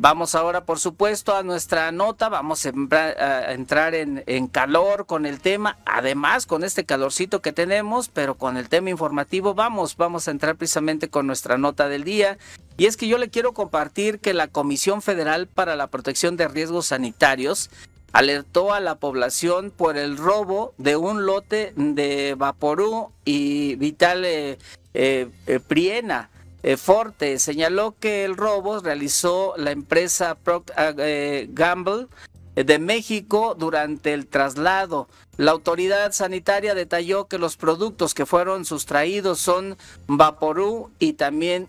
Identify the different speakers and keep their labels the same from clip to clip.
Speaker 1: Vamos ahora, por supuesto, a nuestra nota. Vamos a entrar en, calor con el tema. Además, con este calorcito que tenemos, pero con el tema informativo, vamos, vamos a entrar precisamente con nuestra nota del día. Y es que yo le quiero compartir que la Comisión Federal para la Protección de Riesgos Sanitarios alertó a la población por el robo de un lote de Vaporú y vital eh, eh, eh, Priena eh, Forte señaló que el robo realizó la empresa Proc eh, Gamble eh, de México durante el traslado. La autoridad sanitaria detalló que los productos que fueron sustraídos son Vaporú y también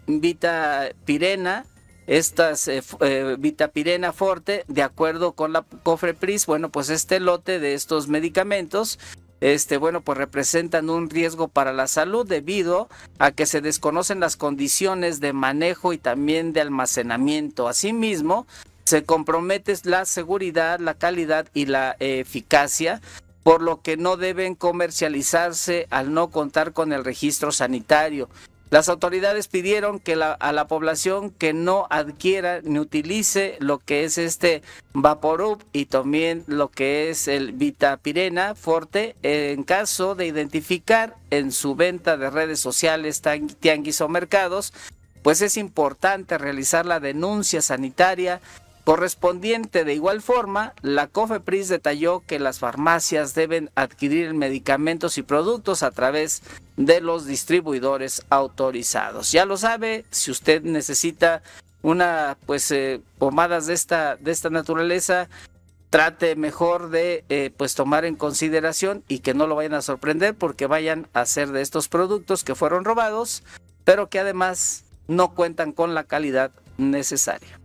Speaker 1: Pirena. estas Vita Pirena Vitapirena Forte, de acuerdo con la Pris, Bueno, pues este lote de estos medicamentos este, bueno, pues representan un riesgo para la salud debido a que se desconocen las condiciones de manejo y también de almacenamiento. Asimismo, se compromete la seguridad, la calidad y la eficacia por lo que no deben comercializarse al no contar con el registro sanitario. Las autoridades pidieron que la, a la población que no adquiera ni utilice lo que es este Vaporub y también lo que es el Vitapirena Forte en caso de identificar en su venta de redes sociales, tianguis o mercados, pues es importante realizar la denuncia sanitaria Correspondiente de igual forma, la COFEPRIS detalló que las farmacias deben adquirir medicamentos y productos a través de los distribuidores autorizados. Ya lo sabe, si usted necesita una pues eh, pomadas de esta de esta naturaleza, trate mejor de eh, pues tomar en consideración y que no lo vayan a sorprender porque vayan a ser de estos productos que fueron robados, pero que además no cuentan con la calidad necesaria.